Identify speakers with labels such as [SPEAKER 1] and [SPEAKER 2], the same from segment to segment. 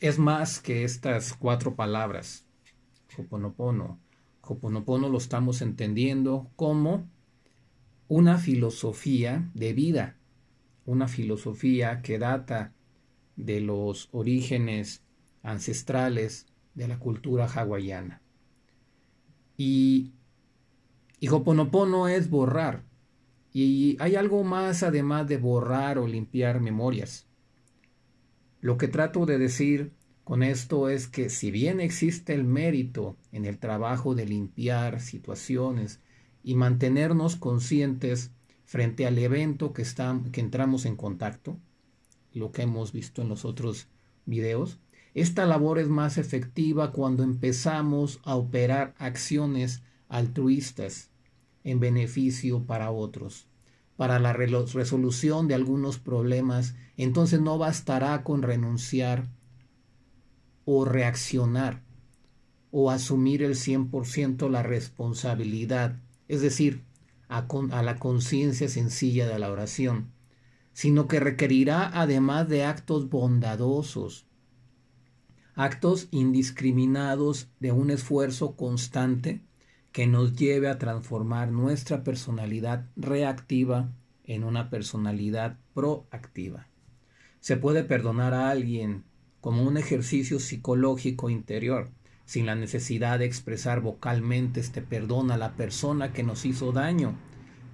[SPEAKER 1] es más que estas cuatro palabras. Hoponopono. Hoponopono lo estamos entendiendo como una filosofía de vida, una filosofía que data de los orígenes ancestrales de la cultura hawaiana. Y, y Hoponopono es borrar. Y hay algo más además de borrar o limpiar memorias. Lo que trato de decir con esto es que si bien existe el mérito en el trabajo de limpiar situaciones y mantenernos conscientes frente al evento que, que entramos en contacto, lo que hemos visto en los otros videos, esta labor es más efectiva cuando empezamos a operar acciones altruistas en beneficio para otros para la resolución de algunos problemas, entonces no bastará con renunciar o reaccionar o asumir el 100% la responsabilidad, es decir, a, a la conciencia sencilla de la oración, sino que requerirá además de actos bondadosos, actos indiscriminados de un esfuerzo constante que nos lleve a transformar nuestra personalidad reactiva en una personalidad proactiva. Se puede perdonar a alguien como un ejercicio psicológico interior, sin la necesidad de expresar vocalmente este perdón a la persona que nos hizo daño,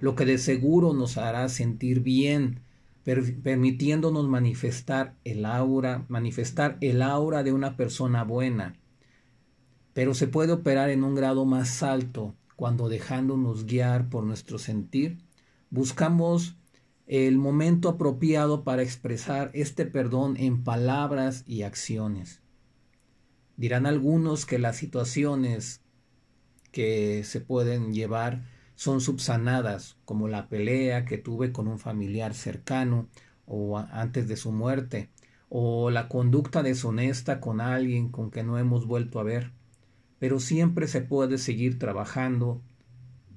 [SPEAKER 1] lo que de seguro nos hará sentir bien, permitiéndonos manifestar el aura, manifestar el aura de una persona buena, pero se puede operar en un grado más alto cuando dejándonos guiar por nuestro sentir, buscamos el momento apropiado para expresar este perdón en palabras y acciones. Dirán algunos que las situaciones que se pueden llevar son subsanadas, como la pelea que tuve con un familiar cercano o antes de su muerte, o la conducta deshonesta con alguien con que no hemos vuelto a ver pero siempre se puede seguir trabajando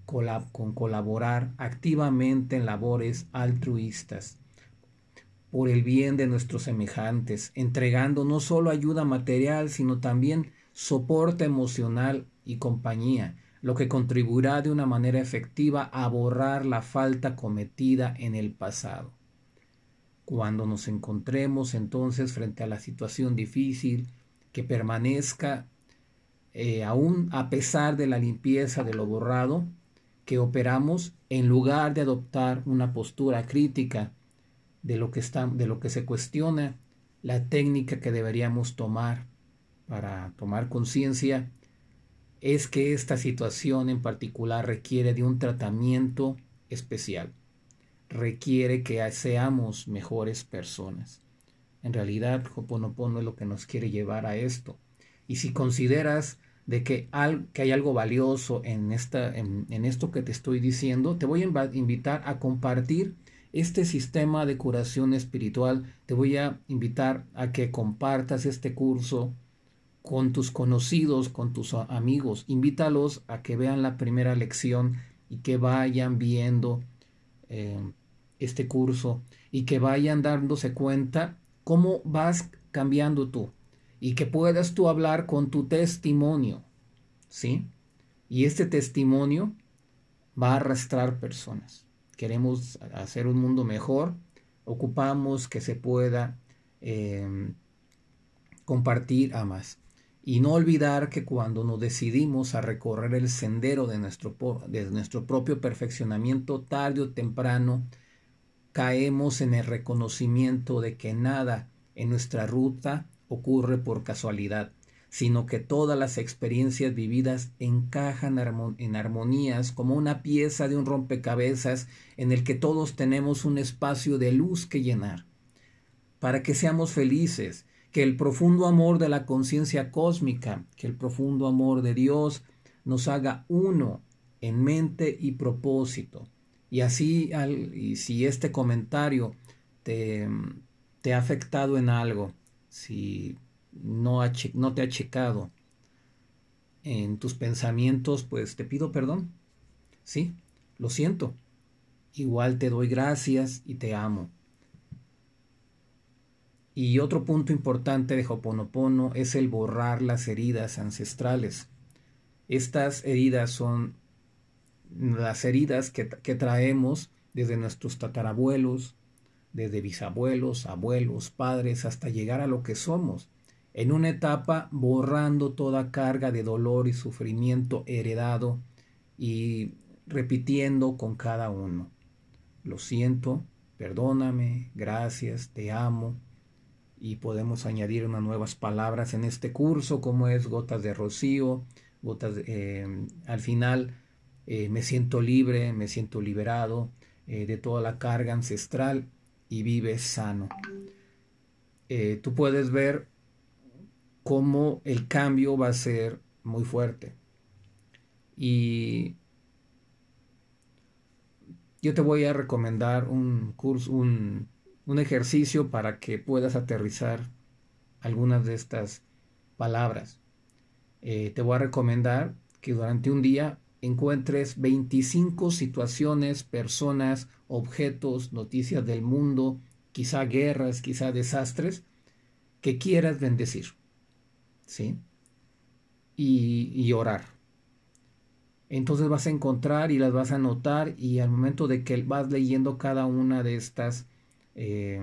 [SPEAKER 1] con colaborar activamente en labores altruistas por el bien de nuestros semejantes, entregando no solo ayuda material, sino también soporte emocional y compañía, lo que contribuirá de una manera efectiva a borrar la falta cometida en el pasado. Cuando nos encontremos entonces frente a la situación difícil, que permanezca eh, aún a pesar de la limpieza de lo borrado que operamos, en lugar de adoptar una postura crítica de lo que, de lo que se cuestiona, la técnica que deberíamos tomar para tomar conciencia es que esta situación en particular requiere de un tratamiento especial, requiere que seamos mejores personas. En realidad, Hoponopono es lo que nos quiere llevar a esto y si consideras de que, hay algo valioso en, esto que te estoy diciendo, te voy a invitar a compartir este sistema de curación espiritual. Te voy a invitar a que compartas este curso con tus conocidos, con tus amigos. Invítalos a que vean la primera lección y que vayan viendo em, este curso y que vayan dándose cuenta cómo vas cambiando tú y que puedas tú hablar con tu testimonio, ¿sí? Y este testimonio va a arrastrar personas. Queremos hacer un mundo mejor, ocupamos que se pueda em, compartir a más. Y no olvidar que cuando nos decidimos a recorrer el sendero de nuestro, de nuestro propio perfeccionamiento, tarde o temprano, caemos en el reconocimiento de que nada en nuestra ruta ocurre por casualidad, sino que todas las experiencias vividas encajan en armonías como una pieza de un rompecabezas en el que todos tenemos un espacio de luz que llenar. Para que seamos felices, que el profundo amor de la conciencia cósmica, que el profundo amor de Dios nos haga uno en mente y propósito. Y así, al, y si este comentario te, te ha afectado en algo, si no, no te ha checado en tus pensamientos, pues te pido perdón. Sí, lo siento. Igual te doy gracias y te amo. Y otro punto importante de Hoponopono es el borrar las heridas ancestrales. Estas heridas son las heridas que, que traemos desde nuestros tatarabuelos, desde bisabuelos, abuelos, padres, hasta llegar a lo que somos, en una etapa borrando toda carga de dolor y sufrimiento heredado y repitiendo con cada uno. Lo siento, perdóname, gracias, te amo. Y podemos añadir unas nuevas palabras en este curso, como es gotas de rocío, gotas de, em, al final eh, me siento libre, me siento liberado eh, de toda la carga ancestral y vive sano. Eh, tú puedes ver cómo el cambio va a ser muy fuerte. Y yo te voy a recomendar un curso, un, ejercicio para que puedas aterrizar algunas de estas palabras. Eh, te voy a recomendar que durante un día encuentres 25 situaciones, personas, objetos, noticias del mundo, quizá guerras, quizá desastres, que quieras bendecir. ¿Sí? Y, orar. Entonces vas a encontrar y las vas a notar y al momento de que vas leyendo cada una de estas eh,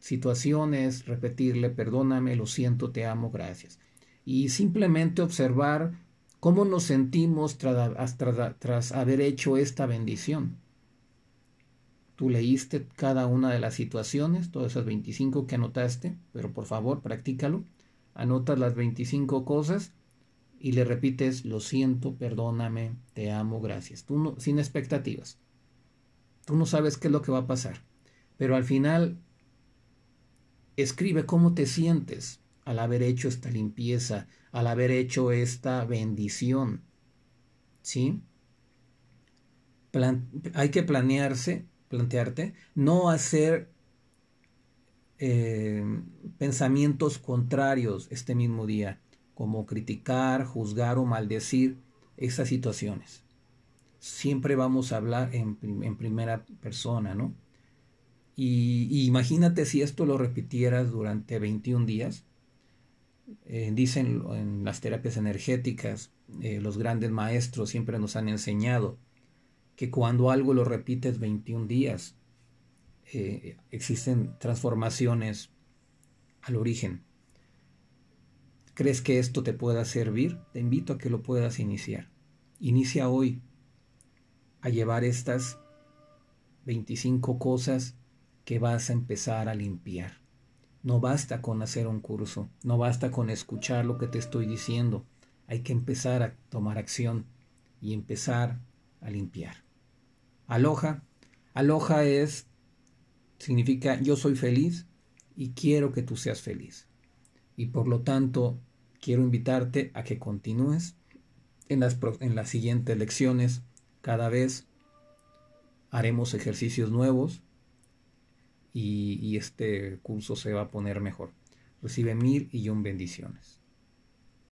[SPEAKER 1] situaciones, repetirle, perdóname, lo siento, te amo, gracias. Y simplemente observar ¿Cómo nos sentimos tras, haber hecho esta bendición? Tú leíste cada una de las situaciones, todas esas 25 que anotaste, pero por favor, practícalo. Anotas las 25 cosas y le repites, lo siento, perdóname, te amo, gracias. Tú no, sin expectativas. Tú no sabes qué es lo que va a pasar. Pero al final, escribe cómo te sientes al haber hecho esta limpieza, al haber hecho esta bendición. ¿Sí? hay que planearse, plantearte, no hacer eh, pensamientos contrarios este mismo día, como criticar, juzgar o maldecir esas situaciones. Siempre vamos a hablar en, primera persona, ¿no? Y, y, imagínate si esto lo repitieras durante 21 días, eh, dicen en las terapias energéticas, eh, los grandes maestros siempre nos han enseñado que cuando algo lo repites 21 días, eh, existen transformaciones al origen. ¿Crees que esto te pueda servir? Te invito a que lo puedas iniciar. Inicia hoy a llevar estas 25 cosas que vas a empezar a limpiar. No basta con hacer un curso, no basta con escuchar lo que te estoy diciendo. Hay que empezar a tomar acción y empezar a limpiar. Aloja, aloja es, significa yo soy feliz y quiero que tú seas feliz. Y por lo tanto, quiero invitarte a que continúes en las, en las siguientes lecciones. Cada vez haremos ejercicios nuevos y, este curso se va a poner mejor. Recibe mil y un bendiciones.